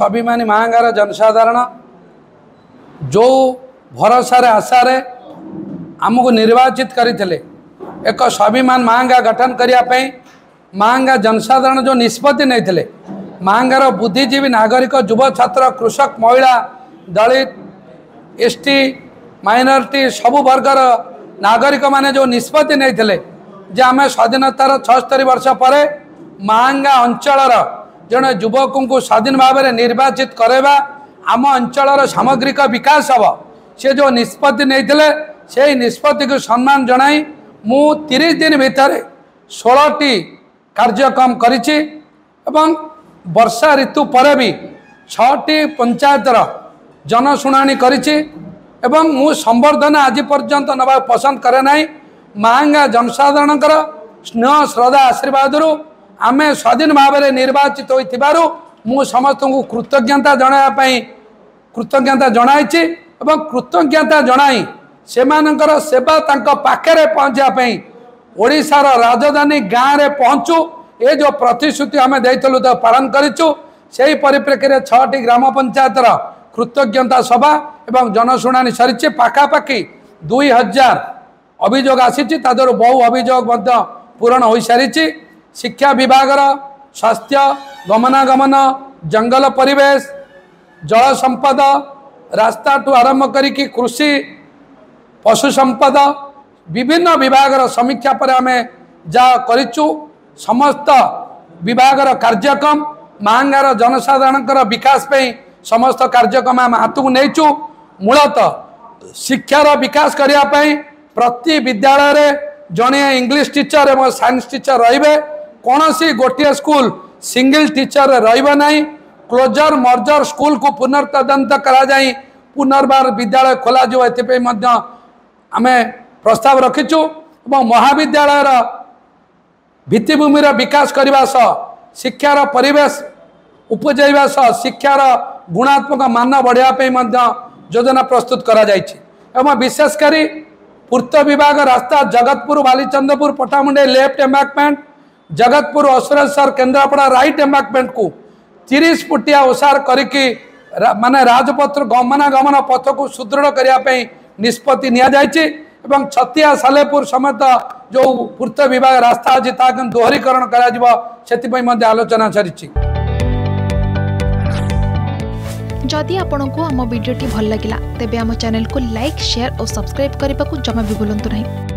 ಸ್ವಾಭಿಮಾನಿ ಮಹಾಂಗಾರ ಜನಸಾಧಾರಣ ಜೋ ಭರಸಾರೆ ಆಶಾರೆ ଆମକୁ ନିର୍ବାଚିତ କରିଥିଲେ ଏକ ସ୍ୱାଭିମାନ ମାହାଙ୍ଗା ଗଠନ କରିବା ପାଇଁ ମାହାଙ୍ଗା ଜନସାଧାରଣ ଯେଉଁ ନିଷ୍ପତ୍ତି ନେଇଥିଲେ ମାହାଙ୍ଗାର ବୁଦ୍ଧିଜୀବୀ ନାଗରିକ ଯୁବ ଛାତ୍ର କୃଷକ ମହିଳା ଦଳିତ ଏସ୍ଟି ମାଇନରିଟି ସବୁ ବର୍ଗର ନାଗରିକମାନେ ଯେଉଁ ନିଷ୍ପତ୍ତି ନେଇଥିଲେ ଯେ ଆମେ ସ୍ୱାଧୀନତାର ଛଅସ୍ତରୀ ବର୍ଷ ପରେ ମାହାଙ୍ଗା ଅଞ୍ଚଳର ଜଣେ ଯୁବକଙ୍କୁ ସ୍ୱାଧୀନ ଭାବରେ ନିର୍ବାଚିତ କରାଇବା ଆମ ଅଞ୍ଚଳର ସାମଗ୍ରିକ ବିକାଶ ହେବ ସେ ଯେଉଁ ନିଷ୍ପତ୍ତି ନେଇଥିଲେ ସେଇ ନିଷ୍ପତ୍ତିକୁ ସମ୍ମାନ ଜଣାଇ ମୁଁ ତିରିଶ ଦିନ ଭିତରେ ଷୋହଳଟି କାର୍ଯ୍ୟକ୍ରମ କରିଛି ଏବଂ ବର୍ଷା ଋତୁ ପରେ ବି ଛଅଟି ପଞ୍ଚାୟତର ଜନଶୁଣାଣି କରିଛି ଏବଂ ମୁଁ ସମ୍ବର୍ଦ୍ଧନା ଆଜି ପର୍ଯ୍ୟନ୍ତ ନେବାକୁ ପସନ୍ଦ କରେ ନାହିଁ ମାହାଙ୍ଗା ଜନସାଧାରଣଙ୍କର ସ୍ନେହ ଶ୍ରଦ୍ଧା ଆଶୀର୍ବାଦରୁ ଆମେ ସ୍ୱାଧୀନ ଭାବରେ ନିର୍ବାଚିତ ହୋଇଥିବାରୁ ମୁଁ ସମସ୍ତଙ୍କୁ କୃତଜ୍ଞତା ଜଣାଇବା ପାଇଁ କୃତଜ୍ଞତା ଜଣାଇଛି ଏବଂ କୃତଜ୍ଞତା ଜଣାଇ ସେମାନଙ୍କର ସେବା ତାଙ୍କ ପାଖରେ ପହଞ୍ଚିବା ପାଇଁ ଓଡ଼ିଶାର ରାଜଧାନୀ ଗାଁରେ ପହଞ୍ଚୁ ଏ ଯେଉଁ ପ୍ରତିଶ୍ରୁତି ଆମେ ଦେଇଥିଲୁ ତାକୁ ପାଳନ କରିଛୁ ସେହି ପରିପ୍ରେକ୍ଷୀରେ ଛଅଟି ଗ୍ରାମ ପଞ୍ଚାୟତର କୃତଜ୍ଞତା ସଭା ଏବଂ ଜନଶୁଣାଣି ସରିଛି ପାଖାପାଖି ଦୁଇ ହଜାର ଅଭିଯୋଗ ଆସିଛି ତା ଦେହରୁ ବହୁ ଅଭିଯୋଗ ମଧ୍ୟ ପୂରଣ ହୋଇସାରିଛି ଶିକ୍ଷା ବିଭାଗର ସ୍ୱାସ୍ଥ୍ୟ ଗମନାଗମନ ଜଙ୍ଗଲ ପରିବେଶ ଜଳ ସମ୍ପଦ ରାସ୍ତାଠୁ ଆରମ୍ଭ କରିକି କୃଷି ପଶୁ ସମ୍ପଦ ବିଭିନ୍ନ ବିଭାଗର ସମୀକ୍ଷା ପରେ ଆମେ ଯାହା କରିଛୁ ସମସ୍ତ ବିଭାଗର କାର୍ଯ୍ୟକ୍ରମ ମାହାଙ୍ଗାର ଜନସାଧାରଣଙ୍କର ବିକାଶ ପାଇଁ ସମସ୍ତ କାର୍ଯ୍ୟକ୍ରମ ଆମେ ହାତକୁ ନେଇଛୁ ମୂଳତଃ ଶିକ୍ଷାର ବିକାଶ କରିବା ପାଇଁ ପ୍ରତି ବିଦ୍ୟାଳୟରେ ଜଣେ ଇଂଲିଶ ଟିଚର୍ ଏବଂ ସାଇନ୍ସ ଟିଚର୍ ରହିବେ कौन सी गोटे स्कूल सिंगल टीचर रही ना क्लोजर मर्जर स्कूल को पुनर्तदंत करा पुनर्व विद्यालय खोल एमें प्रस्ताव रखिचु एवं महाविद्यालय भित्तिमि विकास करने शिक्षार परेश शिक्षार गुणात्मक मान बढ़ापी योजना प्रस्तुत करा एवं विशेषकर पूर्त विभाग रास्ता Jagatpur Balichandpur Patamundai left embankment Jagatpur Ashwareshwar Kendrapara right embankment को तीस फुटिया ओसार करके माने राजपथ गमनागमन पथ को सुदृढ़ करने निष्पत्ति एवं छतिया सालेपुर समेत जो पूर्त विभाग रास्ता अच्छी ताकि दोहरीकरण करोचना सारी जदि आपण आम भिडी भल लगा तेब चेल को लाइक सेयार और सब्सक्राइब करने को जमा भी भूलु ना